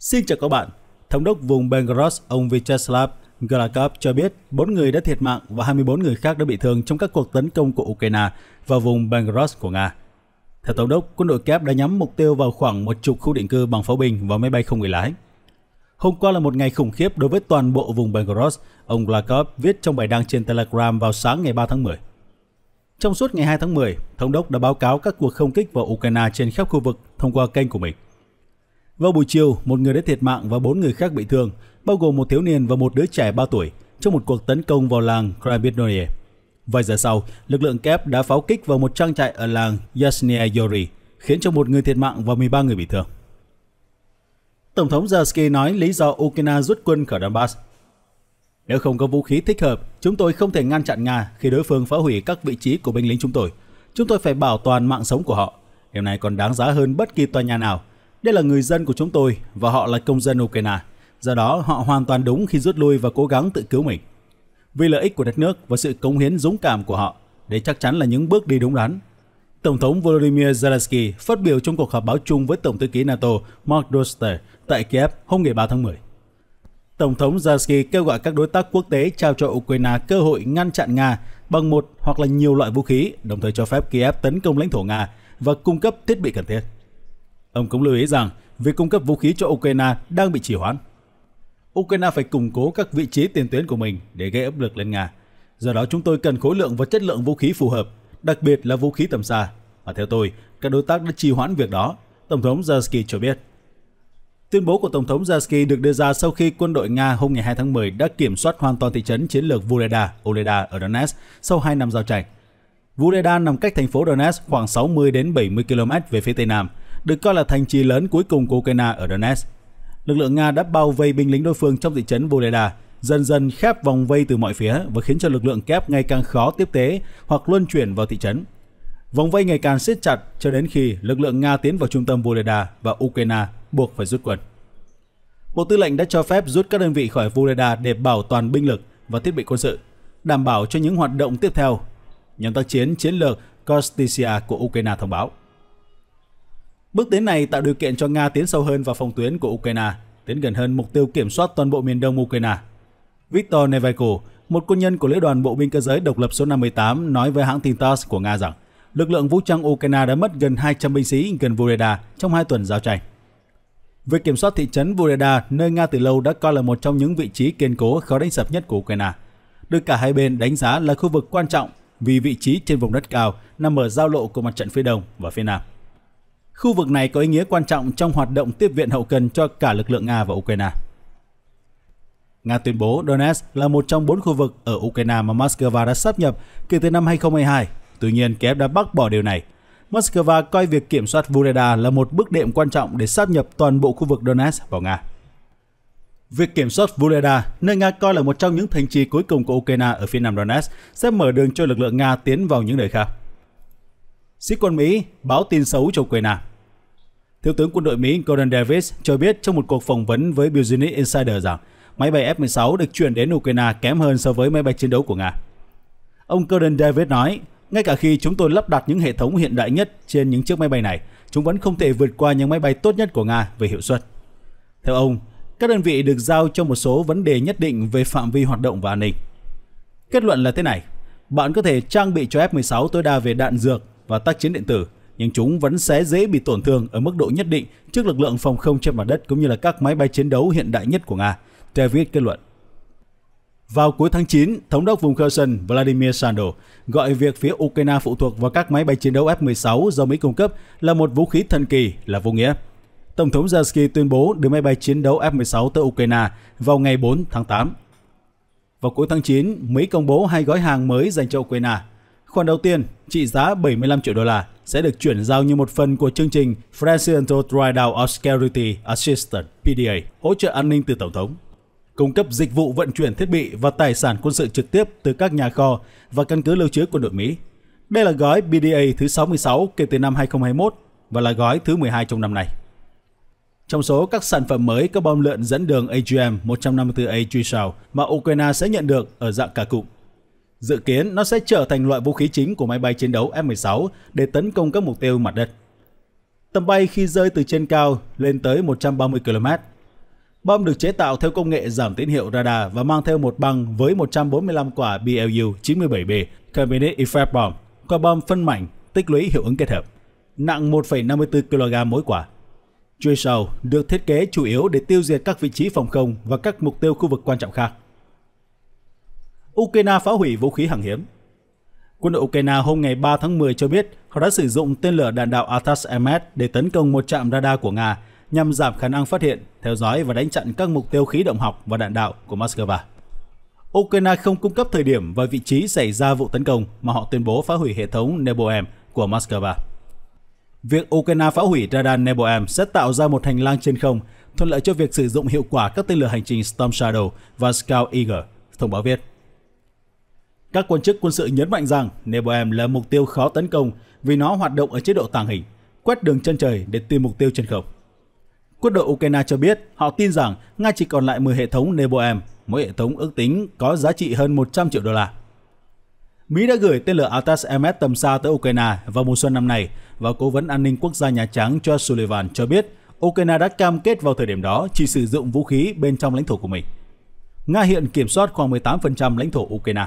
Xin chào các bạn. Thống đốc vùng Belgorod ông Vyacheslav Glakov cho biết 4 người đã thiệt mạng và 24 người khác đã bị thương trong các cuộc tấn công của Ukraine vào vùng Belgorod của Nga. Theo Tổng đốc, quân đội Kiev đã nhắm mục tiêu vào khoảng một chục khu định cư bằng pháo binh và máy bay không người lái. Hôm qua là một ngày khủng khiếp đối với toàn bộ vùng Belgorod, ông Glakov viết trong bài đăng trên Telegram vào sáng ngày 3 tháng 10. Trong suốt ngày 2 tháng 10, Thống đốc đã báo cáo các cuộc không kích vào Ukraine trên khắp khu vực thông qua kênh của mình – vào buổi chiều, một người đã thiệt mạng và bốn người khác bị thương, bao gồm một thiếu niên và một đứa trẻ 3 tuổi, trong một cuộc tấn công vào làng Krabitnoye. Vài giờ sau, lực lượng kép đã pháo kích vào một trang trại ở làng Yasniayori, khiến cho một người thiệt mạng và 13 người bị thương. Tổng thống Zelensky nói lý do Ukraine rút quân khỏi Donbass. Nếu không có vũ khí thích hợp, chúng tôi không thể ngăn chặn Nga khi đối phương phá hủy các vị trí của binh lính chúng tôi. Chúng tôi phải bảo toàn mạng sống của họ. Điều này còn đáng giá hơn bất kỳ tòa nhà nào, đây là người dân của chúng tôi và họ là công dân Ukraine. Do đó, họ hoàn toàn đúng khi rút lui và cố gắng tự cứu mình. Vì lợi ích của đất nước và sự cống hiến dũng cảm của họ, đấy chắc chắn là những bước đi đúng đắn. Tổng thống Volodymyr Zelensky phát biểu trong cuộc họp báo chung với Tổng thư ký NATO Mark Doster tại Kiev hôm ngày 3 tháng 10. Tổng thống Zelensky kêu gọi các đối tác quốc tế trao cho Ukraine cơ hội ngăn chặn Nga bằng một hoặc là nhiều loại vũ khí, đồng thời cho phép Kiev tấn công lãnh thổ Nga và cung cấp thiết bị cần thiết. Ông cũng lưu ý rằng việc cung cấp vũ khí cho Ukraine đang bị trì hoãn. Ukraine phải củng cố các vị trí tiền tuyến của mình để gây áp lực lên Nga. Do đó chúng tôi cần khối lượng và chất lượng vũ khí phù hợp, đặc biệt là vũ khí tầm xa. Và theo tôi, các đối tác đã trì hoãn việc đó, Tổng thống Zelensky cho biết. Tuyên bố của Tổng thống Zelensky được đưa ra sau khi quân đội Nga hôm ngày 2 tháng 10 đã kiểm soát hoàn toàn thị trấn chiến lược Vuleda, Oleda ở Donetsk sau 2 năm giao tranh. Vuleda nằm cách thành phố Donetsk khoảng 60 đến 70 km về phía tây nam – được coi là thành trì lớn cuối cùng của Ukraine ở Donetsk. Lực lượng Nga đã bao vây binh lính đối phương trong thị trấn Voleda, dần dần khép vòng vây từ mọi phía và khiến cho lực lượng kép ngày càng khó tiếp tế hoặc luân chuyển vào thị trấn. Vòng vây ngày càng siết chặt cho đến khi lực lượng Nga tiến vào trung tâm Voleda và Ukraine buộc phải rút quân. Bộ Tư lệnh đã cho phép rút các đơn vị khỏi Voleda để bảo toàn binh lực và thiết bị quân sự, đảm bảo cho những hoạt động tiếp theo. Nhóm tác chiến chiến lược Kostisia của Ukraine thông báo. Bước tiến này tạo điều kiện cho Nga tiến sâu hơn vào phòng tuyến của Ukraine, tiến gần hơn mục tiêu kiểm soát toàn bộ miền đông Ukraine. Viktor Nevaiko, một quân nhân của lữ đoàn bộ binh cơ giới độc lập số 58 nói với hãng tin TASS của Nga rằng lực lượng vũ trang Ukraine đã mất gần 200 binh sĩ gần Voreda trong hai tuần giao tranh. Việc kiểm soát thị trấn Voreda, nơi Nga từ lâu đã coi là một trong những vị trí kiên cố khó đánh sập nhất của Ukraine, được cả hai bên đánh giá là khu vực quan trọng vì vị trí trên vùng đất cao nằm ở giao lộ của mặt trận phía đông và phía nam. Khu vực này có ý nghĩa quan trọng trong hoạt động tiếp viện hậu cần cho cả lực lượng Nga và Ukraine. Nga tuyên bố Donetsk là một trong bốn khu vực ở Ukraine mà Moscow đã sắp nhập kể từ năm 2022. Tuy nhiên, Kiev đã bác bỏ điều này. Moscow coi việc kiểm soát Vureda là một bước đệm quan trọng để sắp nhập toàn bộ khu vực Donetsk vào Nga. Việc kiểm soát Vureda, nơi Nga coi là một trong những thành trì cuối cùng của Ukraine ở phía nam Donetsk, sẽ mở đường cho lực lượng Nga tiến vào những nơi khác. Sĩ quan Mỹ báo tin xấu cho Ukraine. Thiếu tướng quân đội Mỹ Gordon Davis cho biết trong một cuộc phỏng vấn với Business Insider rằng máy bay F-16 được chuyển đến Ukraine kém hơn so với máy bay chiến đấu của Nga. Ông Gordon Davis nói, ngay cả khi chúng tôi lắp đặt những hệ thống hiện đại nhất trên những chiếc máy bay này, chúng vẫn không thể vượt qua những máy bay tốt nhất của Nga về hiệu suất. Theo ông, các đơn vị được giao cho một số vấn đề nhất định về phạm vi hoạt động và an ninh. Kết luận là thế này, bạn có thể trang bị cho F-16 tối đa về đạn dược và tác chiến điện tử, nhưng chúng vẫn sẽ dễ bị tổn thương ở mức độ nhất định trước lực lượng phòng không trên mặt đất cũng như là các máy bay chiến đấu hiện đại nhất của Nga, David kết luận. Vào cuối tháng 9, Thống đốc vùng Kherson Vladimir Sando gọi việc phía Ukraine phụ thuộc vào các máy bay chiến đấu F-16 do Mỹ cung cấp là một vũ khí thần kỳ là vô nghĩa. Tổng thống Zelensky tuyên bố đưa máy bay chiến đấu F-16 tới Ukraine vào ngày 4 tháng 8. Vào cuối tháng 9, Mỹ công bố hai gói hàng mới dành cho Ukraine. Khoản đầu tiên trị giá 75 triệu đô la sẽ được chuyển giao như một phần của chương trình Presidential Trial Security Assistance PDA, hỗ trợ an ninh từ Tổng thống cung cấp dịch vụ vận chuyển thiết bị và tài sản quân sự trực tiếp từ các nhà kho và căn cứ lưu trữ quân đội Mỹ. Đây là gói BDA thứ 66 kể từ năm 2021 và là gói thứ 12 trong năm nay. Trong số các sản phẩm mới có bom lượn dẫn đường AGM-154A Trisal mà Ukraine sẽ nhận được ở dạng cả cụm, Dự kiến nó sẽ trở thành loại vũ khí chính của máy bay chiến đấu F-16 để tấn công các mục tiêu mặt đất. Tầm bay khi rơi từ trên cao lên tới 130 km. Bom được chế tạo theo công nghệ giảm tín hiệu radar và mang theo một băng với 145 quả BLU-97B Combinate Effect Bomb, quả bom phân mảnh tích lũy hiệu ứng kết hợp, nặng 1,54 kg mỗi quả. Truy sâu được thiết kế chủ yếu để tiêu diệt các vị trí phòng không và các mục tiêu khu vực quan trọng khác. Ukraine phá hủy vũ khí hàng hiếm. Quân đội Ukraine hôm ngày 3 tháng 10 cho biết họ đã sử dụng tên lửa đạn đạo Atas MS để tấn công một trạm radar của Nga nhằm giảm khả năng phát hiện, theo dõi và đánh chặn các mục tiêu khí động học và đạn đạo của Moscow. Ukraine không cung cấp thời điểm và vị trí xảy ra vụ tấn công mà họ tuyên bố phá hủy hệ thống Neboem của Moscow. Việc Ukraine phá hủy radar Neboem sẽ tạo ra một hành lang trên không, thuận lợi cho việc sử dụng hiệu quả các tên lửa hành trình Storm Shadow và Scout Eagle, thông báo viết. Các quan chức quân sự nhấn mạnh rằng Neboem là mục tiêu khó tấn công vì nó hoạt động ở chế độ tàng hình, quét đường chân trời để tìm mục tiêu trên không. Quân đội Ukraine cho biết họ tin rằng Nga chỉ còn lại 10 hệ thống Neboem, mỗi hệ thống ước tính có giá trị hơn 100 triệu đô la. Mỹ đã gửi tên lửa Atas MS tầm xa tới Ukraine vào mùa xuân năm nay và Cố vấn An ninh Quốc gia Nhà Trắng cho Sullivan cho biết Ukraine đã cam kết vào thời điểm đó chỉ sử dụng vũ khí bên trong lãnh thổ của mình. Nga hiện kiểm soát khoảng 18% lãnh thổ Ukraine.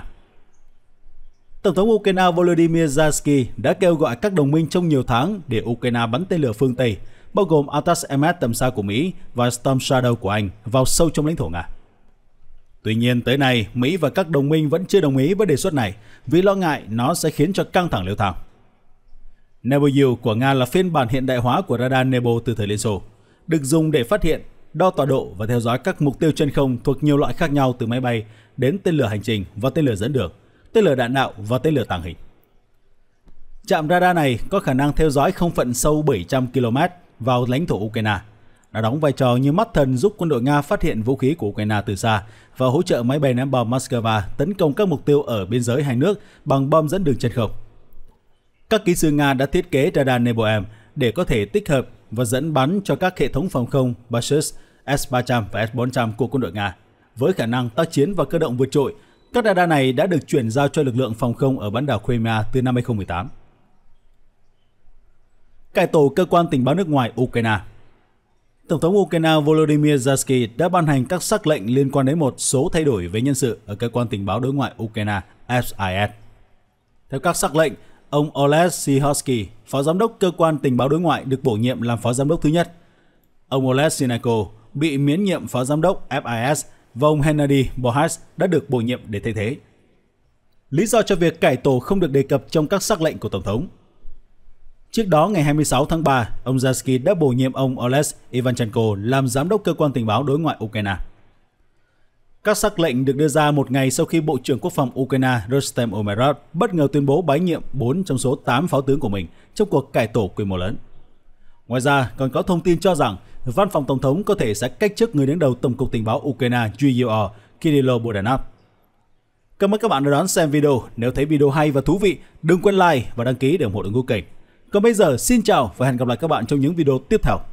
Tổng thống Ukraine Volodymyr Zelensky đã kêu gọi các đồng minh trong nhiều tháng để Ukraine bắn tên lửa phương Tây, bao gồm Atas MS tầm xa của Mỹ và Storm Shadow của Anh vào sâu trong lãnh thổ Nga. Tuy nhiên, tới nay, Mỹ và các đồng minh vẫn chưa đồng ý với đề xuất này vì lo ngại nó sẽ khiến cho căng thẳng leo thang. Nebel của Nga là phiên bản hiện đại hóa của radar Nebo từ thời Liên Xô, được dùng để phát hiện, đo tọa độ và theo dõi các mục tiêu trên không thuộc nhiều loại khác nhau từ máy bay đến tên lửa hành trình và tên lửa dẫn đường tên lửa đạn đạo và tên lửa tàng hình. Trạm radar này có khả năng theo dõi không phận sâu 700 km vào lãnh thổ Ukraine, đã đóng vai trò như mắt thần giúp quân đội Nga phát hiện vũ khí của Ukraine từ xa và hỗ trợ máy bay ném bom Moscow tấn công các mục tiêu ở biên giới hai nước bằng bom dẫn đường trên không. Các kỹ sư Nga đã thiết kế radar Neboem để có thể tích hợp và dẫn bắn cho các hệ thống phòng không Bashus S-300 và S-400 của quân đội Nga, với khả năng tác chiến và cơ động vượt trội các radar này đã được chuyển giao cho lực lượng phòng không ở bán đảo Crimea từ năm 2018. Cải tổ cơ quan tình báo nước ngoài Ukraine Tổng thống Ukraine Volodymyr Zelensky đã ban hành các sắc lệnh liên quan đến một số thay đổi về nhân sự ở cơ quan tình báo đối ngoại Ukraine FIS. Theo các sắc lệnh, ông Oles Sihorsky, phó giám đốc cơ quan tình báo đối ngoại được bổ nhiệm làm phó giám đốc thứ nhất. Ông Oles Sinenko bị miễn nhiệm phó giám đốc FIS và ông Henry Bohas đã được bổ nhiệm để thay thế. Lý do cho việc cải tổ không được đề cập trong các sắc lệnh của Tổng thống. Trước đó, ngày 26 tháng 3, ông Zelensky đã bổ nhiệm ông Oles Ivanchenko làm giám đốc cơ quan tình báo đối ngoại Ukraine. Các sắc lệnh được đưa ra một ngày sau khi Bộ trưởng Quốc phòng Ukraine Rostem Omerov bất ngờ tuyên bố bãi nhiệm 4 trong số 8 pháo tướng của mình trong cuộc cải tổ quy mô lớn. Ngoài ra, còn có thông tin cho rằng văn phòng tổng thống có thể sẽ cách chức người đứng đầu Tổng cục Tình báo Ukraine GUR Kirilo Budanov. Cảm ơn các bạn đã đón xem video. Nếu thấy video hay và thú vị, đừng quên like và đăng ký để ủng hộ đội ngũ kênh. Còn bây giờ, xin chào và hẹn gặp lại các bạn trong những video tiếp theo.